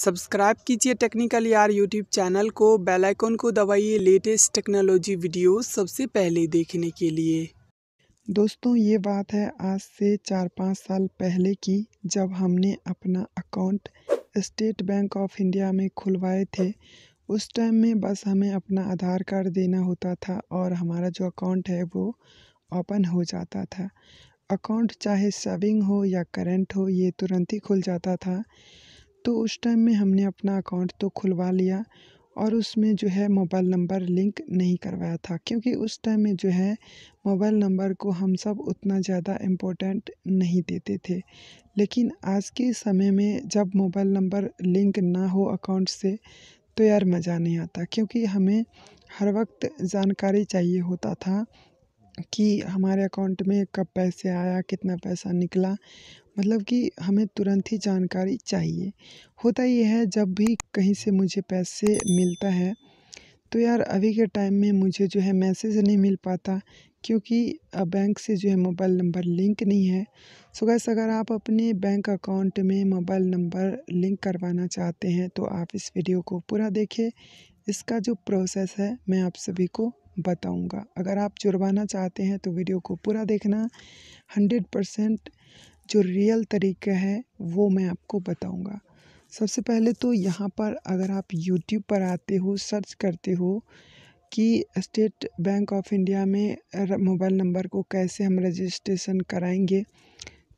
subscribe कीजिए technical यार YouTube channel को बेल आइकन को दबाइए लेटेस्ट टेक्नोलॉजी वीडियो सबसे पहले देखने के लिए दोस्तों ये बात है आज से चार पाँच साल पहले की जब हमने अपना account State Bank of India में खुलवाए थे उस टाइम में बस हमें अपना आधार कार्ड देना होता था और हमारा जो अकाउंट है वो ओपन हो जाता था अकाउंट चाहे सेविंग हो या करेंट हो ये तुरंत ही खुल जाता था तो उस टाइम में हमने अपना अकाउंट तो खुलवा लिया और उसमें जो है मोबाइल नंबर लिंक नहीं करवाया था क्योंकि उस टाइम में जो है मोबाइल नंबर को हम सब उतना ज़्यादा इम्पोर्टेंट नहीं देते थे लेकिन आज के समय में जब मोबाइल नंबर लिंक ना हो अकाउंट से तो यार मज़ा नहीं आता क्योंकि हमें हर वक्त जानकारी चाहिए होता था कि हमारे अकाउंट में कब पैसे आया कितना पैसा निकला मतलब कि हमें तुरंत ही जानकारी चाहिए होता ये है जब भी कहीं से मुझे पैसे मिलता है तो यार अभी के टाइम में मुझे जो है मैसेज नहीं मिल पाता क्योंकि बैंक से जो है मोबाइल नंबर लिंक नहीं है सो गैस अगर आप अपने बैंक अकाउंट में मोबाइल नंबर लिंक करवाना चाहते हैं तो आप इस वीडियो को पूरा देखें इसका जो प्रोसेस है मैं आप सभी को बताऊँगा अगर आप जुड़वाना चाहते हैं तो वीडियो को पूरा देखना हंड्रेड परसेंट जो रियल तरीका है वो मैं आपको बताऊँगा सबसे पहले तो यहाँ पर अगर आप यूट्यूब पर आते हो सर्च करते हो कि स्टेट बैंक ऑफ इंडिया में मोबाइल नंबर को कैसे हम रजिस्ट्रेशन कराएंगे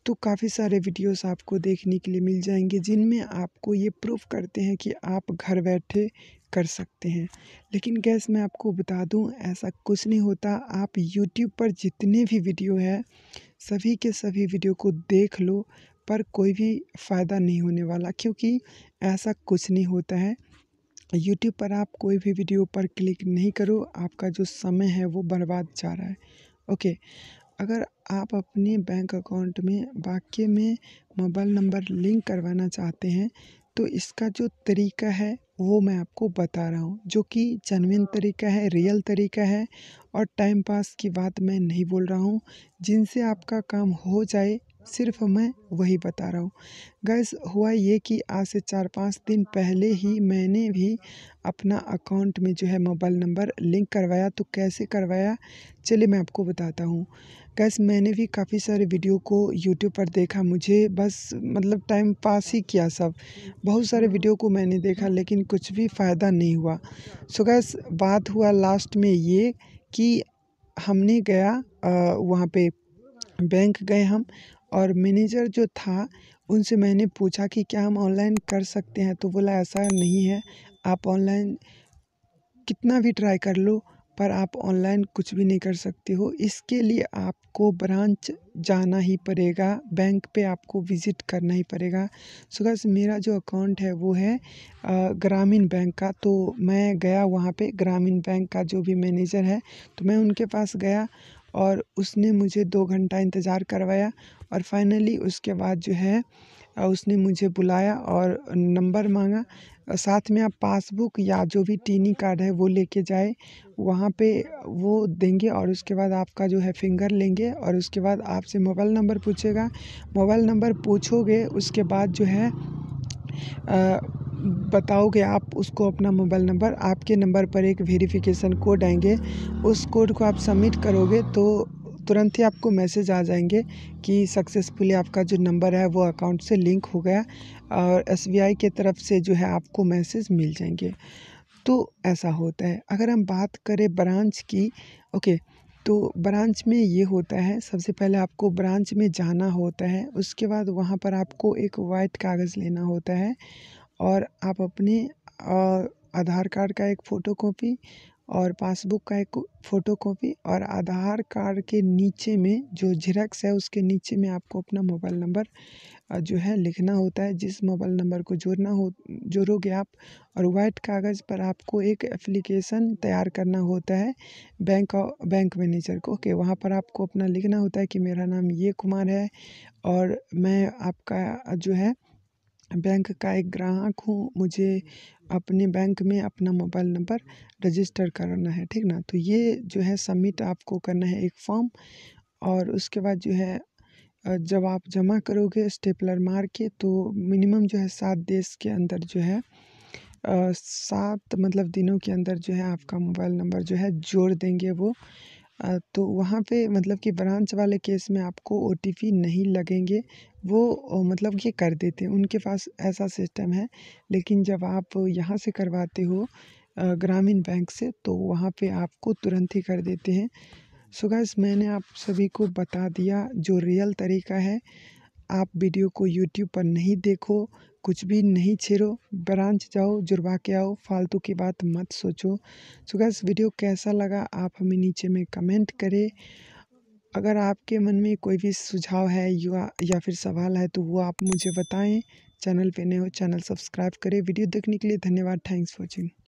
तो काफ़ी सारे वीडियोस आपको देखने के लिए मिल जाएंगे जिनमें आपको ये प्रूफ करते हैं कि आप घर बैठे कर सकते हैं लेकिन गैस मैं आपको बता दूं ऐसा कुछ नहीं होता आप यूट्यूब पर जितने भी वीडियो है सभी के सभी वीडियो को देख लो पर कोई भी फ़ायदा नहीं होने वाला क्योंकि ऐसा कुछ नहीं होता है यूट्यूब पर आप कोई भी वीडियो पर क्लिक नहीं करो आपका जो समय है वो बर्बाद जा रहा है ओके अगर आप अपने बैंक अकाउंट में वाक्य में मोबाइल नंबर लिंक करवाना चाहते हैं तो इसका जो तरीका है वो मैं आपको बता रहा हूँ जो कि जनविन तरीका है रियल तरीका है और टाइम पास की बात मैं नहीं बोल रहा हूँ जिनसे आपका काम हो जाए सिर्फ मैं वही बता रहा हूँ गैस हुआ ये कि आज से चार पाँच दिन पहले ही मैंने भी अपना अकाउंट में जो है मोबाइल नंबर लिंक करवाया तो कैसे करवाया चलिए मैं आपको बताता हूँ कैस मैंने भी काफ़ी सारे वीडियो को यूट्यूब पर देखा मुझे बस मतलब टाइम पास ही किया सब बहुत सारे वीडियो को मैंने देखा लेकिन कुछ भी फ़ायदा नहीं हुआ सो गैस बात हुआ लास्ट में ये कि हमने गया वहाँ पे बैंक गए हम और मैनेजर जो था उनसे मैंने पूछा कि क्या हम ऑनलाइन कर सकते हैं तो बोला ऐसा नहीं है आप ऑनलाइन कितना भी ट्राई कर लो पर आप ऑनलाइन कुछ भी नहीं कर सकते हो इसके लिए आपको ब्रांच जाना ही पड़ेगा बैंक पे आपको विज़िट करना ही पड़ेगा सो गैस मेरा जो अकाउंट है वो है ग्रामीण बैंक का तो मैं गया वहाँ पे ग्रामीण बैंक का जो भी मैनेजर है तो मैं उनके पास गया और उसने मुझे दो घंटा इंतज़ार करवाया और फाइनली उसके बाद जो है उसने मुझे बुलाया और नंबर मांगा साथ में आप पासबुक या जो भी टीनी कार्ड है वो लेके जाए वहाँ पे वो देंगे और उसके बाद आपका जो है फिंगर लेंगे और उसके बाद आपसे मोबाइल नंबर पूछेगा मोबाइल नंबर पूछोगे उसके बाद जो है आ, बताओगे आप उसको अपना मोबाइल नंबर आपके नंबर पर एक वेरिफिकेशन कोड आएंगे उस कोड को आप सबमिट करोगे तो तुरंत ही आपको मैसेज आ जाएंगे कि सक्सेसफुली आपका जो नंबर है वो अकाउंट से लिंक हो गया और एस के तरफ से जो है आपको मैसेज मिल जाएंगे तो ऐसा होता है अगर हम बात करें ब्रांच की ओके तो ब्रांच में ये होता है सबसे पहले आपको ब्रांच में जाना होता है उसके बाद वहाँ पर आपको एक वाइट कागज़ लेना होता है और आप अपने आधार कार्ड का एक फ़ोटो कॉपी और पासबुक का एक फोटो कॉपी और आधार कार्ड के नीचे में जो झिरक्स है उसके नीचे में आपको अपना मोबाइल नंबर जो है लिखना होता है जिस मोबाइल नंबर को जोड़ना हो जोड़ोगे आप और वाइट कागज़ पर आपको एक एप्लीकेशन तैयार करना होता है बैंक बैंक मैनेजर को कि वहाँ पर आपको अपना लिखना होता है कि मेरा नाम ये कुमार है और मैं आपका जो है बैंक का एक ग्राहक हूँ मुझे अपने बैंक में अपना मोबाइल नंबर रजिस्टर करना है ठीक ना तो ये जो है सबमिट आपको करना है एक फॉर्म और उसके बाद जो है जब आप जमा करोगे स्टेपलर मार के तो मिनिमम जो है सात देश के अंदर जो है सात मतलब दिनों के अंदर जो है आपका मोबाइल नंबर जो है जोड़ देंगे वो तो वहाँ पे मतलब कि ब्रांच वाले केस में आपको ओ नहीं लगेंगे वो मतलब ये कर देते हैं उनके पास ऐसा सिस्टम है लेकिन जब आप यहाँ से करवाते हो ग्रामीण बैंक से तो वहाँ पे आपको तुरंत ही कर देते हैं सो गैस मैंने आप सभी को बता दिया जो रियल तरीका है आप वीडियो को यूट्यूब पर नहीं देखो कुछ भी नहीं छेड़ो ब्रांच जाओ जुड़वा के आओ फालतू की बात मत सोचो सो गैस वीडियो कैसा लगा आप हमें नीचे में कमेंट करें अगर आपके मन में कोई भी सुझाव है या या फिर सवाल है तो वो आप मुझे बताएं चैनल पे नए हो चैनल सब्सक्राइब करें वीडियो देखने के लिए धन्यवाद थैंक्स फॉर वॉचिंग